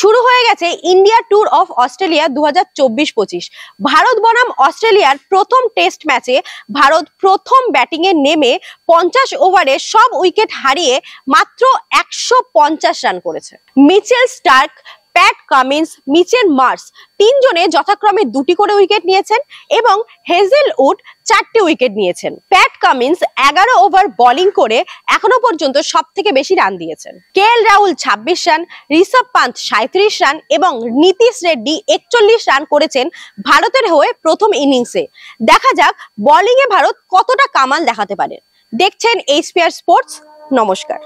শুরু হয়ে গেছে ইন্ডিয়া ট্যুর অফ অস্ট্রেলিয়া দু হাজার ভারত বনাম অস্ট্রেলিয়ার প্রথম টেস্ট ম্যাচে ভারত প্রথম ব্যাটিংয়ে নেমে পঞ্চাশ ওভারে সব উইকেট হারিয়ে মাত্র একশো রান করেছে Mitchell Starc Pat Cummins Mitchell Marsh তিনজনে যথাক্রমে দুটি করে উইকেট নিয়েছেন এবং হেজেল উড চারটি উইকেট নিয়েছেন প্যাট কামিন্স এগারো ওভার বোলিং করে এখনো পর্যন্ত সব থেকে বেশি রান দিয়েছেন কে এল রাহুল ছাব্বিশ রান ঋষভ পান্ত সাঁত্রিশ রান এবং নীতিশ রেড্ডি একচল্লিশ রান করেছেন ভারতের হয়ে প্রথম ইনিংসে দেখা যাক বোলিংয়ে ভারত কতটা কামাল দেখাতে পারে দেখছেন এইচপিআর স্পোর্টস নমস্কার